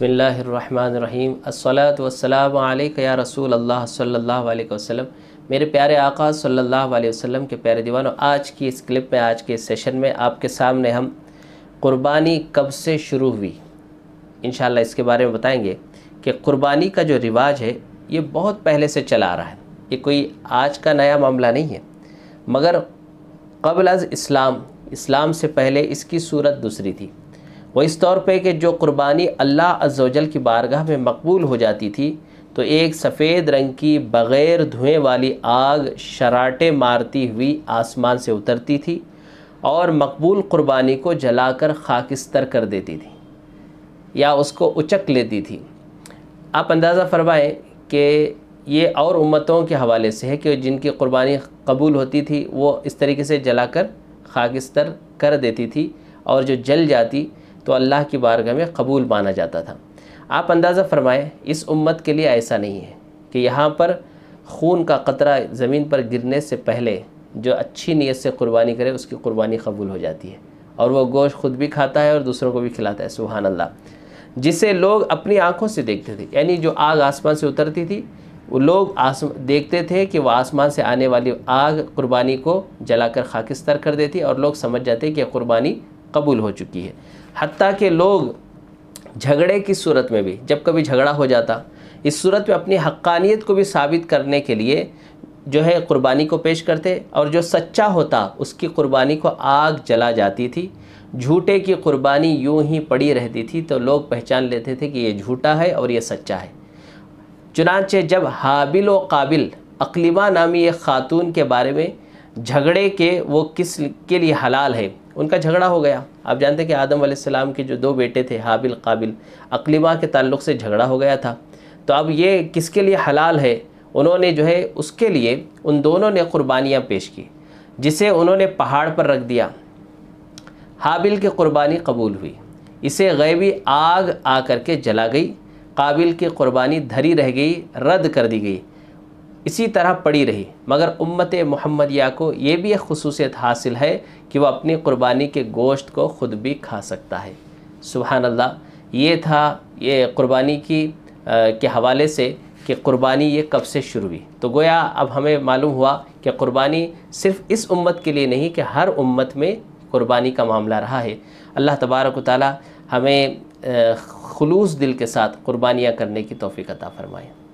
बिल्लाम या रसूल अल्लाह सल्ला वसम मेरे प्यारे आका सल्ला वसम के प्यारे दीवानों आज की इस क्लिप में आज के इस सेशन में आपके सामने हम क़ुरबानी कब से शुरू हुई इन इसके बारे में बताएंगे कि कुर्बानी का जो रिवाज है ये बहुत पहले से चला आ रहा है ये कोई आज का नया मामला नहीं है मगर कबल अज़ इस्लाम इस्लाम से पहले इसकी सूरत दूसरी थी वो इस तौर पे कि जो क़ुरबानी अल्लाह अजोजल की बारगाह में मकबूल हो जाती थी तो एक सफ़ेद रंग की बग़ैर धुएं वाली आग शराटे मारती हुई आसमान से उतरती थी और मकबूल क़ुरबानी को जलाकर खाकिस्तर कर देती थी या उसको उचक लेती थी आप अंदाज़ा फरमाएँ कि ये और उम्मतों के हवाले से है कि जिनकी क़ुरबानी कबूल होती थी वो इस तरीके से जलाकर खाकिस्तर कर देती थी और जो जल जाती तो अल्लाह की बारगाह में कबूल माना जाता था आप अंदाज़ा फरमाएँ इस उम्मत के लिए ऐसा नहीं है कि यहाँ पर खून का कतरा ज़मीन पर गिरने से पहले जो अच्छी नीयत से कुर्बानी करे उसकी कुर्बानी कबूल हो जाती है और वह गोश्त ख़ुद भी खाता है और दूसरों को भी खिलाता है सुबहान अल्लाह जिसे लोग अपनी आँखों से देखते थे यानी जो आग आसमान से उतरती थी वो लोग आस देखते थे कि वह आसमान से आने वाली आग कुर्बानी को जलाकर खाकिस्तर कर देती और लोग समझ जाते कि यह कुर्बानी कबूल हो चुकी है हती के लोग झगड़े की सूरत में भी जब कभी झगड़ा हो जाता इस सूरत में अपनी हक्कानियत को भी साबित करने के लिए जो है क़ुरबानी को पेश करते और जो सच्चा होता उसकी क़ुरबानी को आग जला जाती थी झूठे की क़ुरबानी यूं ही पड़ी रहती थी तो लोग पहचान लेते थे कि ये झूठा है और ये सच्चा है चुनाचे जब हाबिल व काबिल अकलीमा नामी एक ख़ातून के बारे में झगड़े के वो किस के लिए हलाल है उनका झगड़ा हो गया आप जानते कि आदम आसमाम के जो दो बेटे थे हाबिल काबिल अकलिबा के ताल्लुक से झगड़ा हो गया था तो अब ये किसके लिए हलाल है उन्होंने जो है उसके लिए उन दोनों ने क़ुरबानियाँ पेश की जिसे उन्होंने पहाड़ पर रख दिया हाबिल की क़ुरबानी कबूल हुई इसे गैबी आग आ करके जला गई काबिल की क़ुरबानी धरी रह गई रद्द कर दी गई इसी तरह पड़ी रही मगर उम्मत महमदिया को ये भी एक खसूसियत हासिल है कि वह अपनी क़ुरबानी के गोश्त को ख़ुद भी खा सकता है सुबहानल्ला ये था ये क़ुरबानी की आ, के हवाले से कि कुर्बानी ये कब से शुरू हुई तो गोया अब हमें मालूम हुआ कि कुर्बानी सिर्फ़ इस उम्मत के लिए नहीं कि हर उम्मत में क़ुरबानी का मामला रहा है अल्लाह तबारक ताली हमें खलूस दिल के साथ कुर्बानियाँ करने की तोफ़ी अता फ़रमाएँ